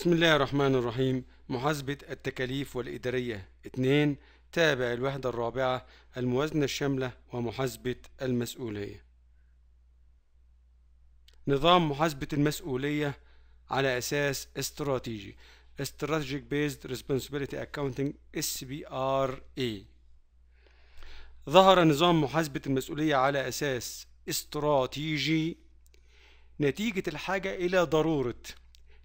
بسم الله الرحمن الرحيم محاسبة التكاليف والإدارية 2 تابع الوحدة الرابعة الموازنة الشاملة ومحاسبة المسؤولية نظام محاسبة المسؤولية على أساس استراتيجي Strategic Based Responsibility Accounting SBRA ظهر نظام محاسبة المسؤولية على أساس استراتيجي نتيجة الحاجة إلى ضرورة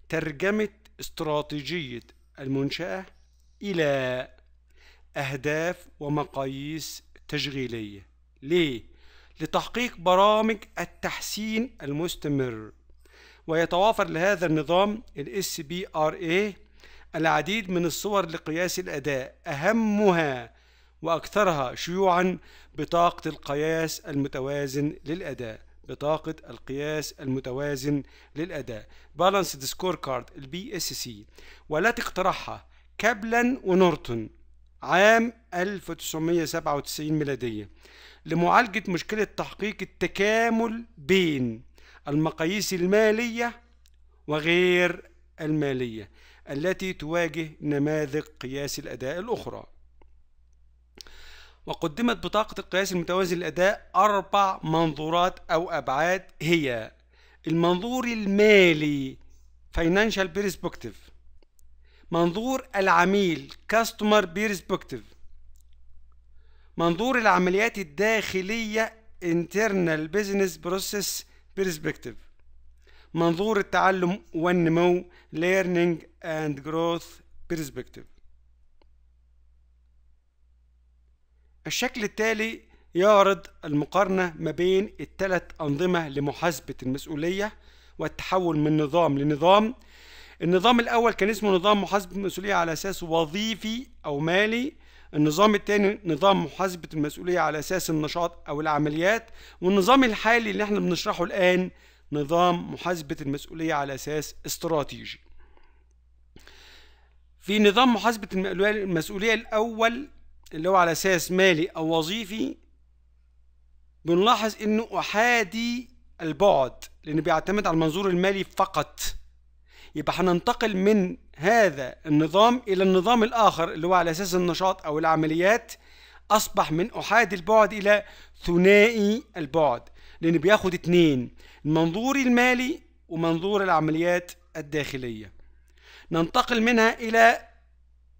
ترجمة استراتيجية المنشأة إلى أهداف ومقاييس تشغيلية ليه؟ لتحقيق برامج التحسين المستمر ويتوافر لهذا النظام الـ SBRA العديد من الصور لقياس الأداء أهمها وأكثرها شيوعا بطاقة القياس المتوازن للأداء بطاقة القياس المتوازن للأداء Balanced سكور كارد البي اس سي والتي اقترحها كابلن ونورتون عام 1997 ميلادية لمعالجة مشكلة تحقيق التكامل بين المقاييس المالية وغير المالية التي تواجه نماذج قياس الأداء الأخرى وقدمت بطاقة القياس المتوازي للأداء أربع منظورات أو أبعاد هي المنظور المالي Financial Perspective منظور العميل Customer Perspective منظور العمليات الداخلية Internal Business Process Perspective منظور التعلم والنمو Learning and Growth Perspective الشكل التالي يعرض المقارنة ما بين الثلاث أنظمة لمحاسبة المسؤولية والتحول من نظام لنظام النظام الأول كان اسمه نظام محاسبة المسؤولية على أساس وظيفي أو مالي النظام الثاني نظام محاسبة المسؤولية على أساس النشاط أو العمليات والنظام الحالي اللي احنا بنشرحه الآن نظام محاسبة المسؤولية على أساس استراتيجي في نظام محاسبة المسؤولية الأول اللي هو على اساس مالي او وظيفي بنلاحظ انه احادي البعد لانه بيعتمد على المنظور المالي فقط يبقى هننتقل من هذا النظام الى النظام الاخر اللي هو على اساس النشاط او العمليات اصبح من احادي البعد الى ثنائي البعد لانه بياخد اتنين المنظور المالي ومنظور العمليات الداخلية ننتقل منها الى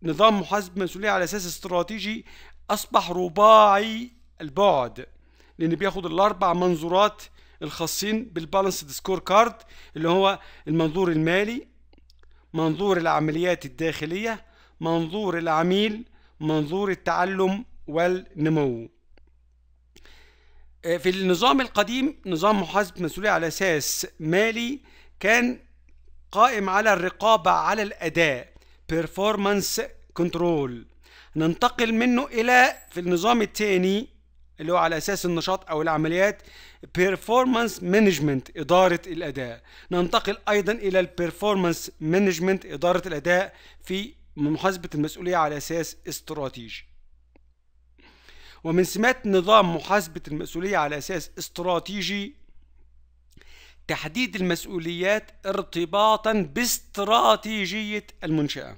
نظام محاسبة مسؤولية على أساس استراتيجي أصبح رباعي البعد لأن بياخد الأربع منظورات الخاصين بالبالانس سكور كارد اللي هو المنظور المالي منظور العمليات الداخلية منظور العميل منظور التعلم والنمو آه، في النظام القديم نظام محاسبة مسؤولية على أساس مالي كان قائم على الرقابة على الأداء performance كنترول ننتقل منه الى في النظام الثاني اللي هو على اساس النشاط او العمليات performance management اداره الاداء ننتقل ايضا الى البيرفورمانس مانجمنت اداره الاداء في محاسبه المسؤوليه على اساس استراتيجي ومن سمات نظام محاسبه المسؤوليه على اساس استراتيجي تحديد المسؤوليات ارتباطا باستراتيجيه المنشاه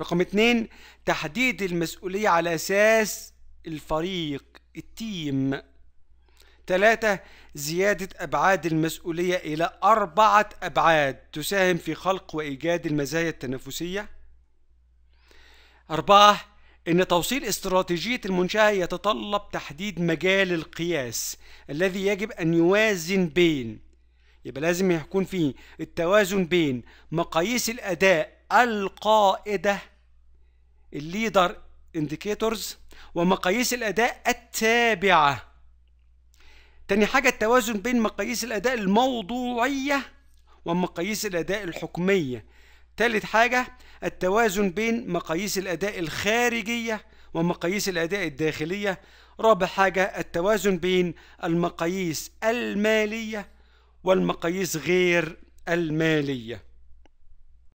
رقم اتنين تحديد المسؤولية على أساس الفريق التيم تلاتة زيادة أبعاد المسؤولية إلى أربعة أبعاد تساهم في خلق وإيجاد المزايا التنافسية أربعة إن توصيل استراتيجية المنشأة يتطلب تحديد مجال القياس الذي يجب أن يوازن بين يبقى لازم يكون فيه التوازن بين مقاييس الأداء القائدة الليدر انديكيتورز ومقاييس الأداء التابعة تاني حاجة التوازن بين مقاييس الأداء الموضوعية ومقاييس الأداء الحكمية تالت حاجة التوازن بين مقاييس الأداء الخارجية ومقاييس الأداء الداخلية رابع حاجة التوازن بين المقاييس المالية والمقاييس غير الماليه